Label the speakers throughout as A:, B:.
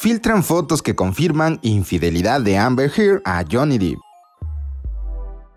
A: filtran fotos que confirman infidelidad de Amber Heard a Johnny Depp.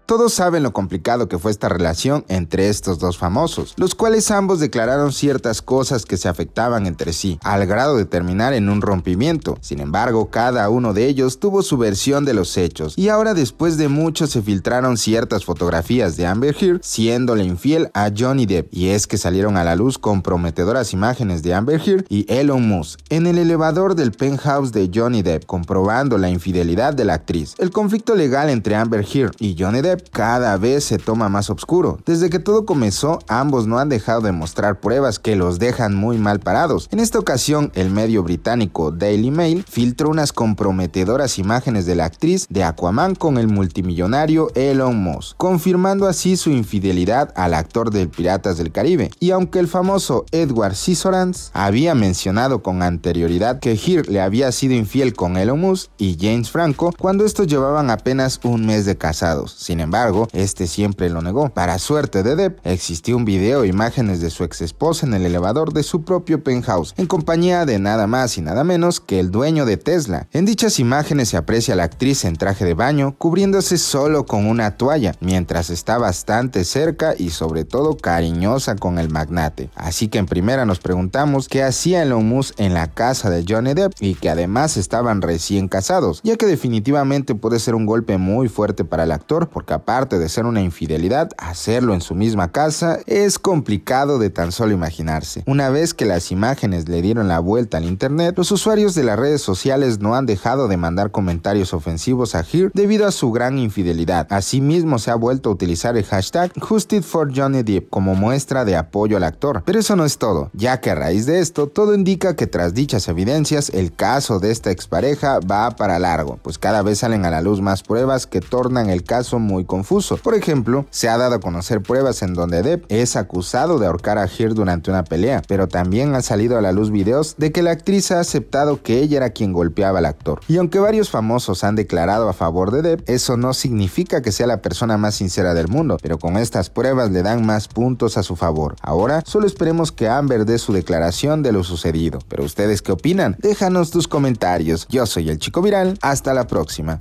A: Todos saben lo complicado que fue esta relación entre estos dos famosos, los cuales ambos declararon ciertas cosas que se afectaban entre sí, al grado de terminar en un rompimiento. Sin embargo, cada uno de ellos tuvo su versión de los hechos, y ahora después de mucho se filtraron ciertas fotografías de Amber Heard siéndole infiel a Johnny Depp, y es que salieron a la luz comprometedoras imágenes de Amber Heard y Elon Musk en el elevador del penthouse de Johnny Depp, comprobando la infidelidad de la actriz. El conflicto legal entre Amber Heard y Johnny Depp cada vez se toma más oscuro. Desde que todo comenzó, ambos no han dejado de mostrar pruebas que los dejan muy mal parados. En esta ocasión, el medio británico Daily Mail filtró unas comprometedoras imágenes de la actriz de Aquaman con el multimillonario Elon Musk, confirmando así su infidelidad al actor de Piratas del Caribe. Y aunque el famoso Edward Cisorans había mencionado con anterioridad que Heer le había sido infiel con Elon Musk y James Franco cuando estos llevaban apenas un mes de casados, sin embargo, este siempre lo negó. Para suerte de Depp, existió un video e imágenes de su ex esposa en el elevador de su propio penthouse, en compañía de nada más y nada menos que el dueño de Tesla. En dichas imágenes se aprecia a la actriz en traje de baño, cubriéndose solo con una toalla, mientras está bastante cerca y sobre todo cariñosa con el magnate. Así que en primera nos preguntamos qué hacía Elon Musk en la casa de Johnny Depp y que además estaban recién casados, ya que definitivamente puede ser un golpe muy fuerte para el actor porque aparte de ser una infidelidad, hacerlo en su misma casa es complicado de tan solo imaginarse. Una vez que las imágenes le dieron la vuelta al internet, los usuarios de las redes sociales no han dejado de mandar comentarios ofensivos a Heer debido a su gran infidelidad. Asimismo, se ha vuelto a utilizar el hashtag Justice for Johnny Depp como muestra de apoyo al actor. Pero eso no es todo, ya que a raíz de esto, todo indica que tras dichas evidencias, el caso de esta expareja va para largo, pues cada vez salen a la luz más pruebas que tornan el caso muy confuso. Por ejemplo, se ha dado a conocer pruebas en donde Depp es acusado de ahorcar a Heard durante una pelea, pero también han salido a la luz videos de que la actriz ha aceptado que ella era quien golpeaba al actor. Y aunque varios famosos han declarado a favor de Depp, eso no significa que sea la persona más sincera del mundo, pero con estas pruebas le dan más puntos a su favor. Ahora solo esperemos que Amber dé su declaración de lo sucedido. Pero ustedes qué opinan? Déjanos tus comentarios. Yo soy el Chico Viral. Hasta la próxima.